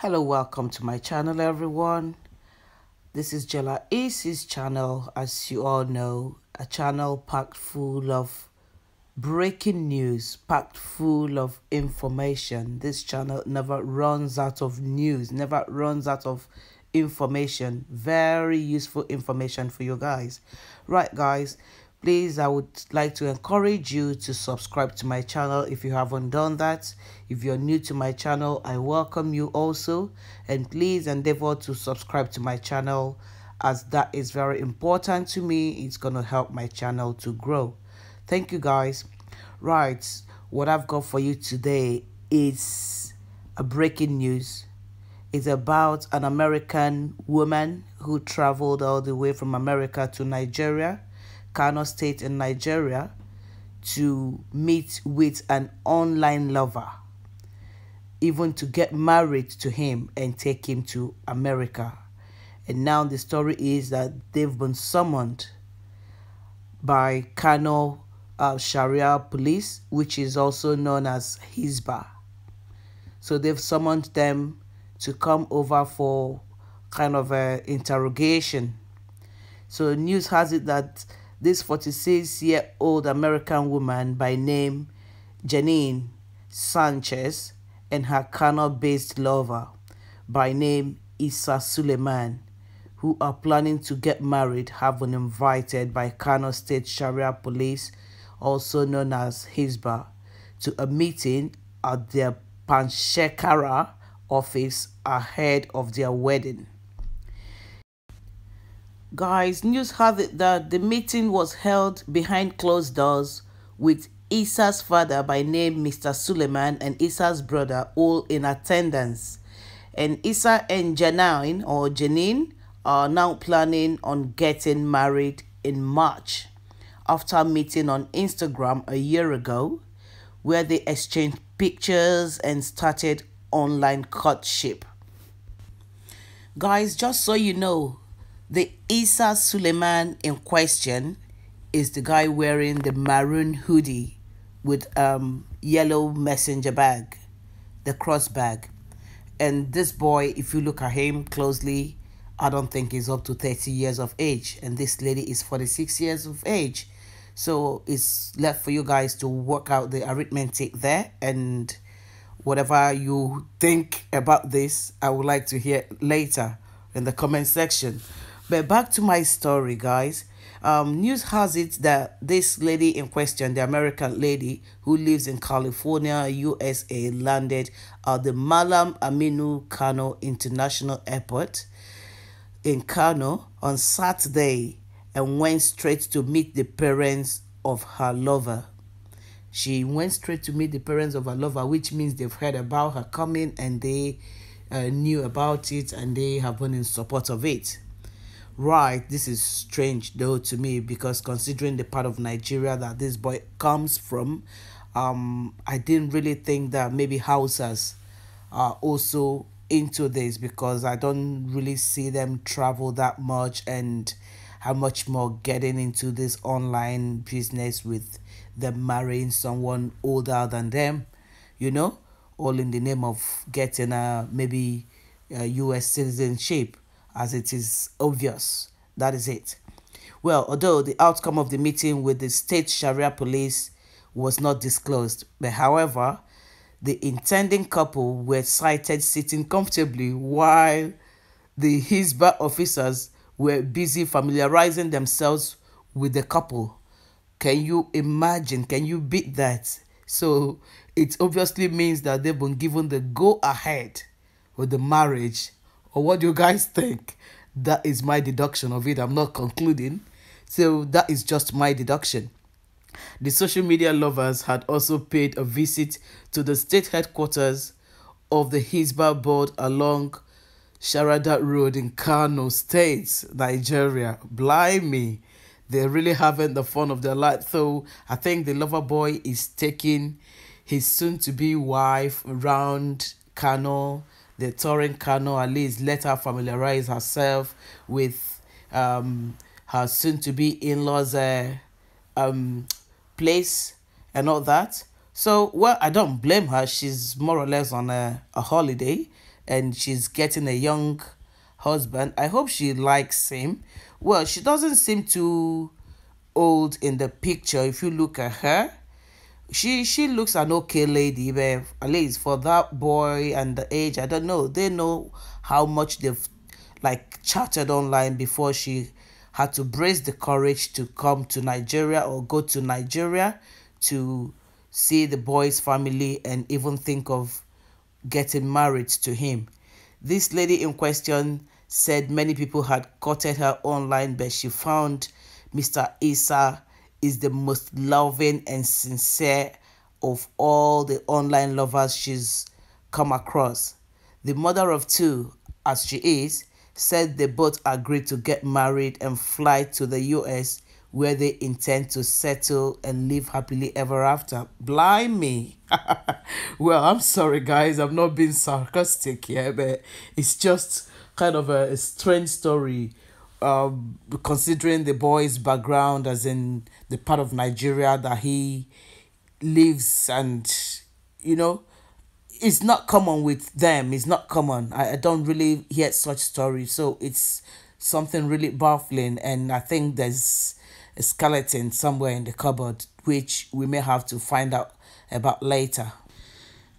hello welcome to my channel everyone this is jella Easy's channel as you all know a channel packed full of breaking news packed full of information this channel never runs out of news never runs out of information very useful information for you guys right guys please i would like to encourage you to subscribe to my channel if you haven't done that if you're new to my channel i welcome you also and please endeavor to subscribe to my channel as that is very important to me it's going to help my channel to grow thank you guys right what i've got for you today is a breaking news it's about an american woman who traveled all the way from america to nigeria Kano State in Nigeria to meet with an online lover, even to get married to him and take him to America. And now the story is that they've been summoned by Kano uh, Sharia police, which is also known as Hizba. So they've summoned them to come over for kind of a interrogation. So news has it that this 46 year old American woman by name Janine Sanchez and her Kano based lover by name Isa Suleiman, who are planning to get married, have been invited by Kano State Sharia Police, also known as Hizba, to a meeting at their Panchekara office ahead of their wedding. Guys, news had it that the meeting was held behind closed doors with Issa's father by name Mr. Suleiman and Issa's brother all in attendance. And Issa and Janine or Janine are now planning on getting married in March after meeting on Instagram a year ago where they exchanged pictures and started online courtship. Guys, just so you know, the Isa Suleiman in question is the guy wearing the maroon hoodie with um yellow messenger bag, the cross bag. And this boy, if you look at him closely, I don't think he's up to 30 years of age. And this lady is 46 years of age. So it's left for you guys to work out the arithmetic there and whatever you think about this, I would like to hear later in the comment section. But back to my story, guys. Um, news has it that this lady in question, the American lady who lives in California, USA, landed at the Malam Aminu Kano International Airport in Kano on Saturday and went straight to meet the parents of her lover. She went straight to meet the parents of her lover, which means they've heard about her coming and they uh, knew about it and they have been in support of it. Right, this is strange though to me because considering the part of Nigeria that this boy comes from, um, I didn't really think that maybe houses are also into this because I don't really see them travel that much and how much more getting into this online business with them marrying someone older than them, you know, all in the name of getting a maybe a US citizenship as it is obvious. That is it. Well, although the outcome of the meeting with the state Sharia police was not disclosed, but however, the intending couple were sighted sitting comfortably while the Hizba officers were busy familiarizing themselves with the couple. Can you imagine? Can you beat that? So it obviously means that they've been given the go ahead with the marriage or what do you guys think? That is my deduction of it. I'm not concluding. So that is just my deduction. The social media lovers had also paid a visit to the state headquarters of the Hizba board along Sharada Road in Kano State, Nigeria. Blimey, they're really having the fun of their life. So I think the lover boy is taking his soon to be wife around Kano the touring Kano at least let her familiarize herself with um, her soon to be in laws uh, um, place and all that. So, well, I don't blame her. She's more or less on a, a holiday and she's getting a young husband. I hope she likes him. Well, she doesn't seem too old in the picture if you look at her she she looks an okay lady but at least for that boy and the age i don't know they know how much they've like chatted online before she had to brace the courage to come to nigeria or go to nigeria to see the boy's family and even think of getting married to him this lady in question said many people had courted her online but she found mr isa is the most loving and sincere of all the online lovers she's come across. The mother of two, as she is, said they both agreed to get married and fly to the US where they intend to settle and live happily ever after. Blind me. well, I'm sorry, guys. I'm not being sarcastic here, but it's just kind of a, a strange story um, considering the boy's background as in the part of Nigeria that he lives and you know it's not common with them it's not common I, I don't really hear such stories so it's something really baffling and I think there's a skeleton somewhere in the cupboard which we may have to find out about later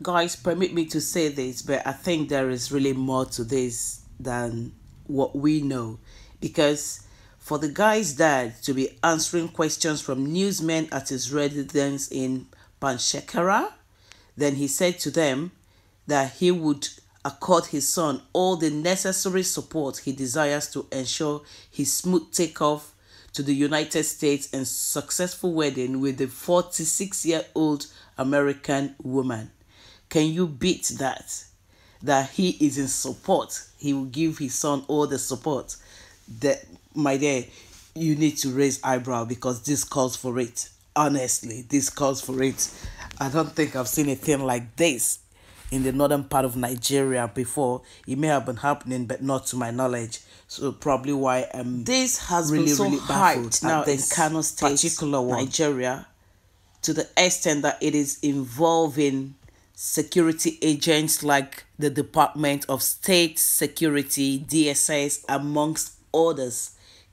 guys permit me to say this but I think there is really more to this than what we know because for the guy's dad to be answering questions from newsmen at his residence in Panchekara, then he said to them that he would accord his son all the necessary support he desires to ensure his smooth takeoff to the United States and successful wedding with the 46 year old American woman. Can you beat that? That he is in support. He will give his son all the support that my dear you need to raise eyebrow because this calls for it honestly this calls for it i don't think i've seen a thing like this in the northern part of nigeria before it may have been happening but not to my knowledge so probably why um this has really been so really baffled now in Kano State, particular one, Nigeria, to the extent that it is involving security agents like the Department of State Security (DSS) amongst others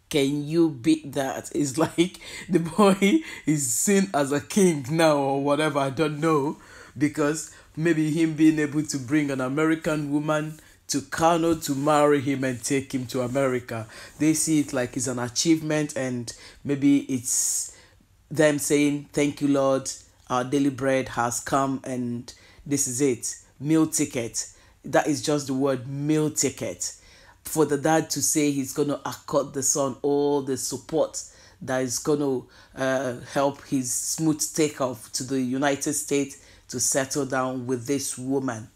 can you beat that? It's like the boy is seen as a king now or whatever, I don't know. Because maybe him being able to bring an American woman to Kano to marry him and take him to America. They see it like it's an achievement and maybe it's them saying, Thank you, Lord, our daily bread has come and this is it. Meal ticket. That is just the word meal ticket for the dad to say he's going to accord the son all the support that is going to uh, help his smooth takeoff to the United States to settle down with this woman.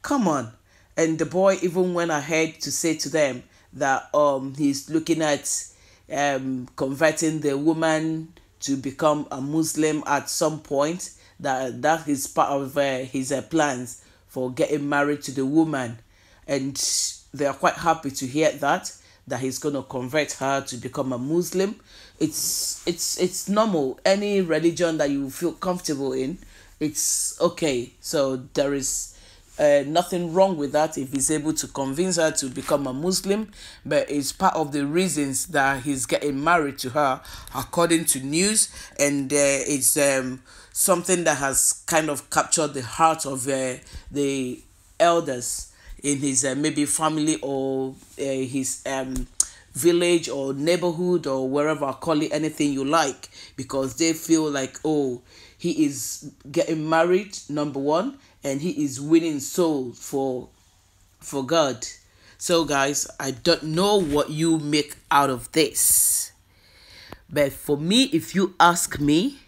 Come on. And the boy even went ahead to say to them that um he's looking at um converting the woman to become a Muslim at some point. That that is part of uh, his uh, plans for getting married to the woman, and they are quite happy to hear that that he's going to convert her to become a muslim it's it's it's normal any religion that you feel comfortable in it's okay so there is uh, nothing wrong with that if he's able to convince her to become a muslim but it's part of the reasons that he's getting married to her according to news and uh, it's um something that has kind of captured the heart of uh, the elders in his uh, maybe family or uh, his um village or neighborhood or wherever call it anything you like because they feel like oh he is getting married number one and he is winning souls for for god so guys i don't know what you make out of this but for me if you ask me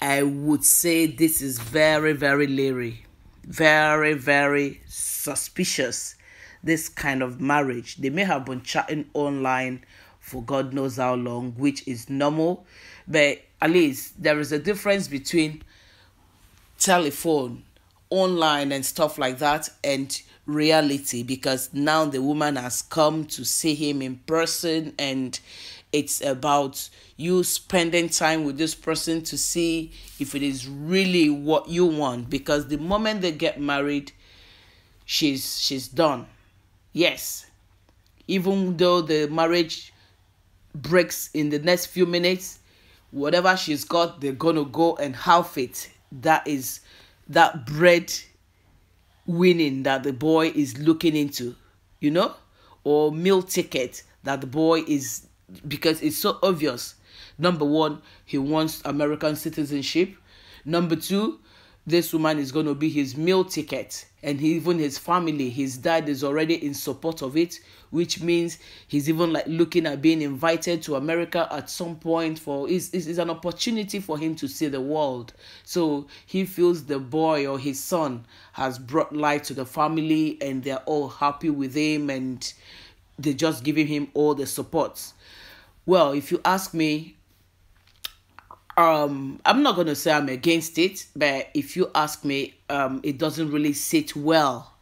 i would say this is very very leery very very suspicious this kind of marriage. They may have been chatting online for God knows how long, which is normal. But at least there is a difference between telephone, online, and stuff like that, and reality because now the woman has come to see him in person and it's about you spending time with this person to see if it is really what you want because the moment they get married she's she's done yes even though the marriage breaks in the next few minutes whatever she's got they're gonna go and half it that is that bread winning that the boy is looking into you know or meal ticket that the boy is because it's so obvious number one he wants american citizenship number two this woman is going to be his meal ticket and even his family his dad is already in support of it which means he's even like looking at being invited to america at some point for is is an opportunity for him to see the world so he feels the boy or his son has brought light to the family and they're all happy with him and they're just giving him all the supports well if you ask me um i'm not gonna say i'm against it but if you ask me um it doesn't really sit well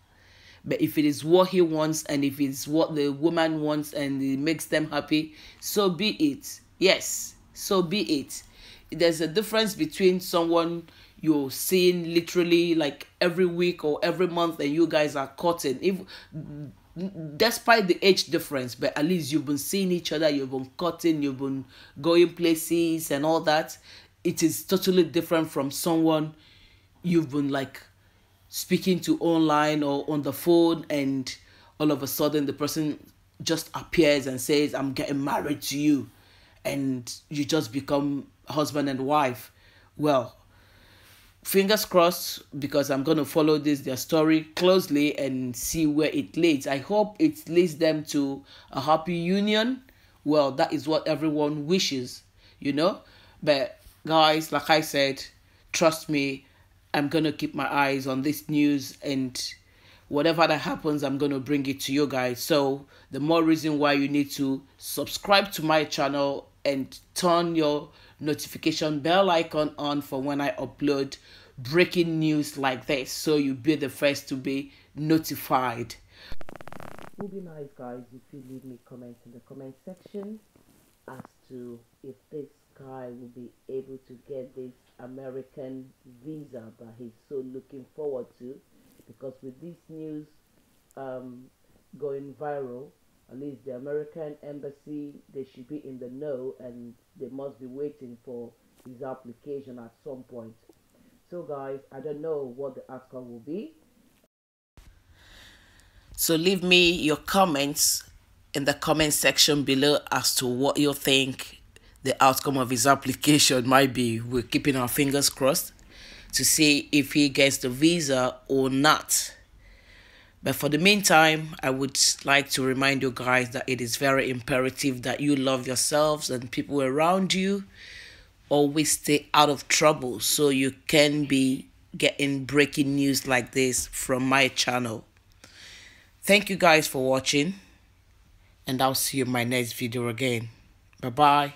but if it is what he wants and if it's what the woman wants and it makes them happy so be it yes so be it there's a difference between someone you're seeing literally like every week or every month and you guys are caught in if despite the age difference but at least you've been seeing each other you've been cutting you've been going places and all that it is totally different from someone you've been like speaking to online or on the phone and all of a sudden the person just appears and says i'm getting married to you and you just become husband and wife well fingers crossed because i'm going to follow this their story closely and see where it leads i hope it leads them to a happy union well that is what everyone wishes you know but guys like i said trust me i'm going to keep my eyes on this news and whatever that happens i'm going to bring it to you guys so the more reason why you need to subscribe to my channel and turn your notification bell icon on for when I upload breaking news like this so you'll be the first to be notified. It would be nice, guys, if you leave me comments in the comment section as to if this guy will be able to get this American visa that he's so looking forward to because with this news um, going viral, at least the American embassy, they should be in the know and they must be waiting for his application at some point. So, guys, I don't know what the outcome will be. So, leave me your comments in the comment section below as to what you think the outcome of his application might be. We're keeping our fingers crossed to see if he gets the visa or not. But for the meantime, I would like to remind you guys that it is very imperative that you love yourselves and people around you. Always stay out of trouble so you can be getting breaking news like this from my channel. Thank you guys for watching and I'll see you in my next video again. Bye-bye.